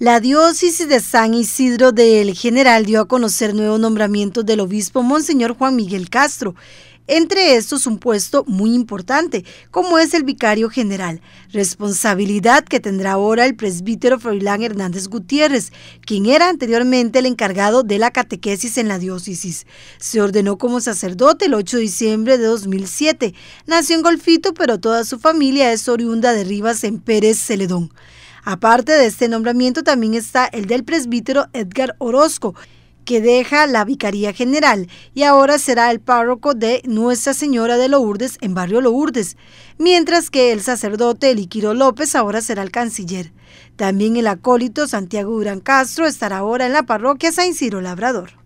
La diócesis de San Isidro del General dio a conocer nuevos nombramientos del obispo Monseñor Juan Miguel Castro. Entre estos un puesto muy importante, como es el vicario general, responsabilidad que tendrá ahora el presbítero Froilán Hernández Gutiérrez, quien era anteriormente el encargado de la catequesis en la diócesis. Se ordenó como sacerdote el 8 de diciembre de 2007. Nació en Golfito, pero toda su familia es oriunda de Rivas en Pérez Celedón. Aparte de este nombramiento también está el del presbítero Edgar Orozco, que deja la Vicaría General y ahora será el párroco de Nuestra Señora de Lourdes en Barrio Lourdes, mientras que el sacerdote Eliquiro López ahora será el canciller. También el acólito Santiago Durán Castro estará ahora en la parroquia San Ciro Labrador.